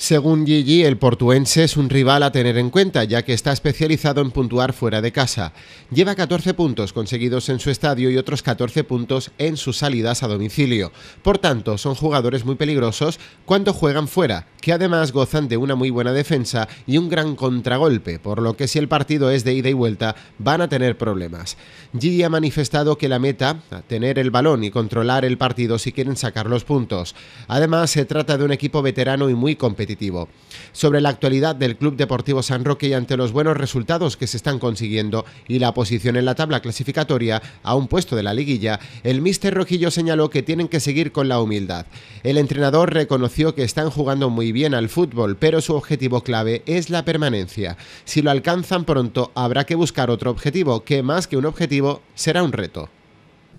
Según Gigi, el portuense es un rival a tener en cuenta, ya que está especializado en puntuar fuera de casa. Lleva 14 puntos conseguidos en su estadio y otros 14 puntos en sus salidas a domicilio. Por tanto, son jugadores muy peligrosos cuando juegan fuera, que además gozan de una muy buena defensa y un gran contragolpe, por lo que si el partido es de ida y vuelta, van a tener problemas. Gigi ha manifestado que la meta, tener el balón y controlar el partido si quieren sacar los puntos. Además, se trata de un equipo veterano y muy competitivo sobre la actualidad del Club Deportivo San Roque y ante los buenos resultados que se están consiguiendo y la posición en la tabla clasificatoria a un puesto de la liguilla, el míster Rojillo señaló que tienen que seguir con la humildad. El entrenador reconoció que están jugando muy bien al fútbol, pero su objetivo clave es la permanencia. Si lo alcanzan pronto, habrá que buscar otro objetivo, que más que un objetivo será un reto.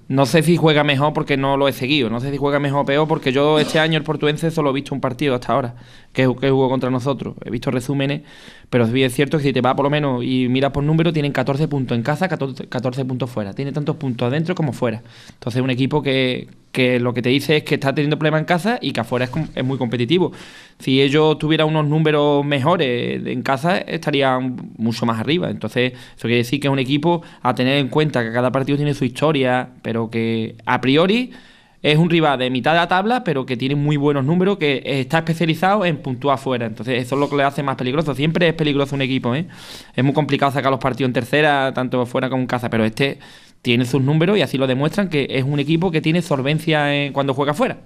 No sé si juega mejor porque no lo he seguido. No sé si juega mejor o peor porque yo este año el portuense solo he visto un partido hasta ahora que, que jugó contra nosotros. He visto resúmenes, pero sí es cierto que si te va por lo menos y miras por número, tienen 14 puntos en casa, 14, 14 puntos fuera. Tiene tantos puntos adentro como fuera. Entonces es un equipo que, que lo que te dice es que está teniendo problemas en casa y que afuera es, muy competitivo. Si ellos tuvieran unos números mejores en casa, estarían mucho más arriba. Entonces, eso quiere decir que es un equipo a tener en cuenta que cada partido tiene su historia, pero que a priori es un rival de mitad de la tabla, pero que tiene muy buenos números, que está especializado en puntuar afuera. Entonces, eso es lo que le hace más peligroso. Siempre es peligroso un equipo, ¿eh? Es muy complicado sacar los partidos en tercera, tanto afuera como en casa, pero este tiene sus números y así lo demuestran que es un equipo que tiene solvencia cuando juega fuera.